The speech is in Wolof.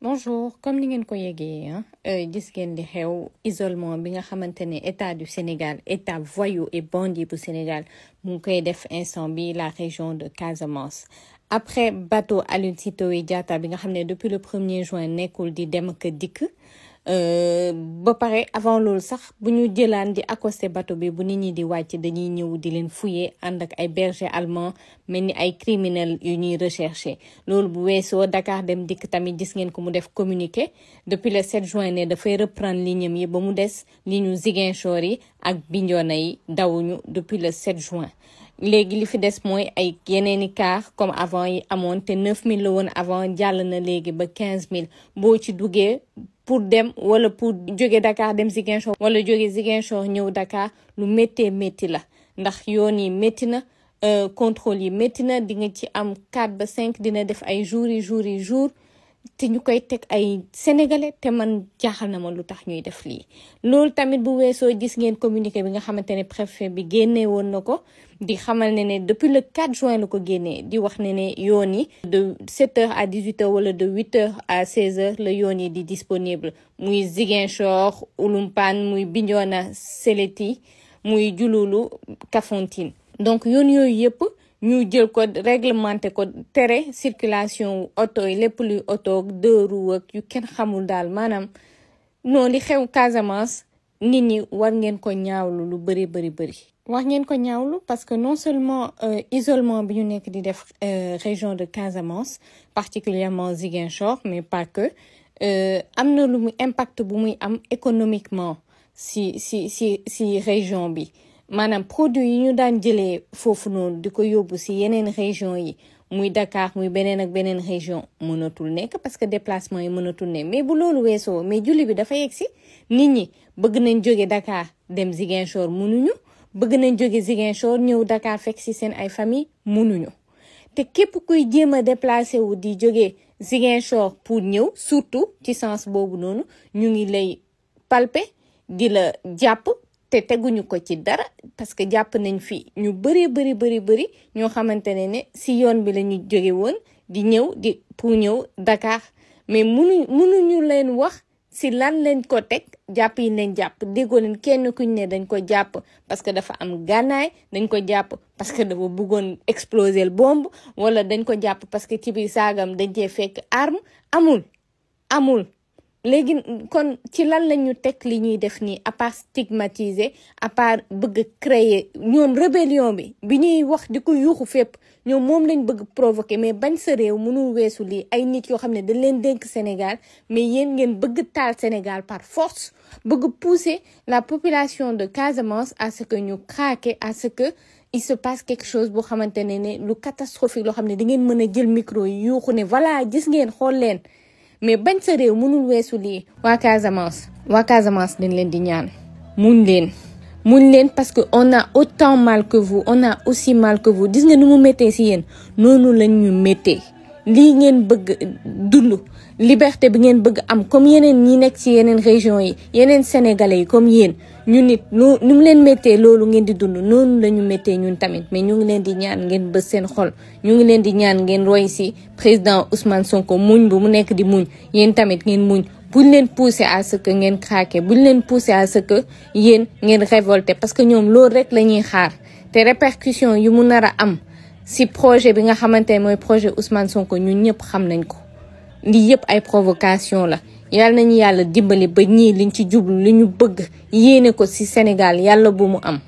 bonjour comme vous le ko l'isolement est un isolement état du Sénégal état voyou et bandit le Sénégal mu ngi koy def la région de Casamance après bateau à l'unité de bi nga depuis le 1er juin nekkul di dem que euh, ba pare avant loolu sax bu ñu jëlaan di accosté bateau bi bu nit ñi di wàcc dañuy ñëw di leen fouiller ànd ak ay berger allemand mel ni ay criminels yu ñuy recherché loolu bu weesoo Dakar dem dikk tamit gis ngeen ko mu def communiqué depuis le 7 juin ne dafay reprendre ligne yi ba mu des ligne Ziguinchor yi ak Bignona yi dawuñu depuis le 7 juin léegi li fi des mooy ay yeneeni car comme avant yi amoon te 9000 la woon avant jàll na léegi ba 15000 boo ci duggee pour dem wala pour Dakar dem Ziguinchor wala jóge Ziguinchor ñëw Dakar lu méttee metti la ndax yoon yi na euh, contrôle yi metti na di nga ci am 4 ba 5 dina def ay jours yi jours yi jours te ñu koy teg ay sénégalais te man jaaxal na ma lu tax ñuy def lii loolu tamit bu weesoo gis ngeen communiqué bi nga xamante ne préfet bi génnee woon na ko di xamal ne ne depuis le 4 juin la ko génnee di wax ne ne yoon yi de 7 heures à 18 heures wala de 8 heures à 16 heures la yoon yi di disponible muy Ziguinchor Oulompane muy Bignona Seleti muy Diouloulou Kafountine donc yoon yooyu yëpp Nous jël ko réglementé ko circulation auto et les plus auto deux roues ak yu xamul dal manam non li xew Casamance nit war ngeen ko parce que non seulement euh, isolement bi ñu euh, région de Casamance particulièrement Ziguinchor mais pas que nous euh, amna lu impact bu muy économiquement si si si si région bi. maanaam produit yi ñu daan jëlee foofu noonu di ko yóbbu si yeneen région yi muy dakaar muy beneen ak beneen région mënatul nekk parce que déplacement yi mënatul ne mais bu loolu weesoo mais julli bi dafa yegg si nit ñi bëgg nañ jóge dakaar dem Ziguinchor mënuñu bëgg nañ jóge Ziguinchor ñëw Dakar fekk si seen ay famille mënuñu te képp kuy jéem a déplacé wu di jóge Ziguinchor pour ñëw surtout ci sens boobu noonu ñu ngi lay palpe di la jàpp te teguñu ko ci dara parce que jàpp nañ fi ñu bëree bëri bëri bëri ñoo xamante ne ne si yoon bi la ñu jóge woon di ñëw di pour ñëw dakaar mais munuñ munuñu leen wax si lan leen ko teg jàpp yi leen jàpp déggoo leen kenn kuñ ne dañ ko jàpp parce que dafa am gànnaay dañ ko jàpp parce que dafa bëggoon exploser bombe wala dañ ko jàpp parce que ci biir saagam dañ cee fekk arm amul amul léegi kon ci lan lañu tek teg li ñuy def ni à part stigmatiser à part bëgg créer ñoom rébellion bi bi ñuy wax di ko yuuxu fep ñoom moom lañ bëgg provoquer mais bañ sa réew mënu weesu li ay nit yo xamné dañ leen dénk Sénégal mais yeen ngeen bëgg taal Sénégal par force bëgg pousser la population de Casamance à ce que ñu craquer à ce que il se passe quelque chose bo xamantene ne lu catastrophique lo xamné di ngeen mëna jël micro yi yuuxu ne voilà gis ngeen xol leen mais bañ sa réew mënul weesu lii waa Casamance waa Casamance dañ leen di ñaan mu leen muñ leen parce que on a autant mal que vous on a aussi mal que vous gis nu mu méttee si yéen noonu lañ ñu méttee lii ngeen bëgg dund liberté bi ngeen bëgg am comme yeneen ñi nekk ci yeneen région yi yeneen sénégalais yi comme yéen ñu nit nu nu mu leen méttee loolu ngeen di dund noonu la ñu méttee ñun tamit mais ñu ngi leen di ñaan ngeen bës seen xol ñu ngi leen di ñaan ngeen roy si président Ousmane Sonko muñ bu mu nekk di muñ yéen tamit ngeen muñ buñ leen poussé à ce que ngeen craqué buñ leen poussé à ce que yéen ngeen révolté parce que ñoom loolu rek la ñuy xaar te répercussion yu mu nar a am si projet bi nga xamante ne mooy projet Ousmane Sonko ñun ñëpp xam nañ ko lii yëpp ay provocation la yal nañu yàlla dimbali ba ñii liñ ci jublu li ñu bëgg yéene ko si Sénégal yàlla bu mu am.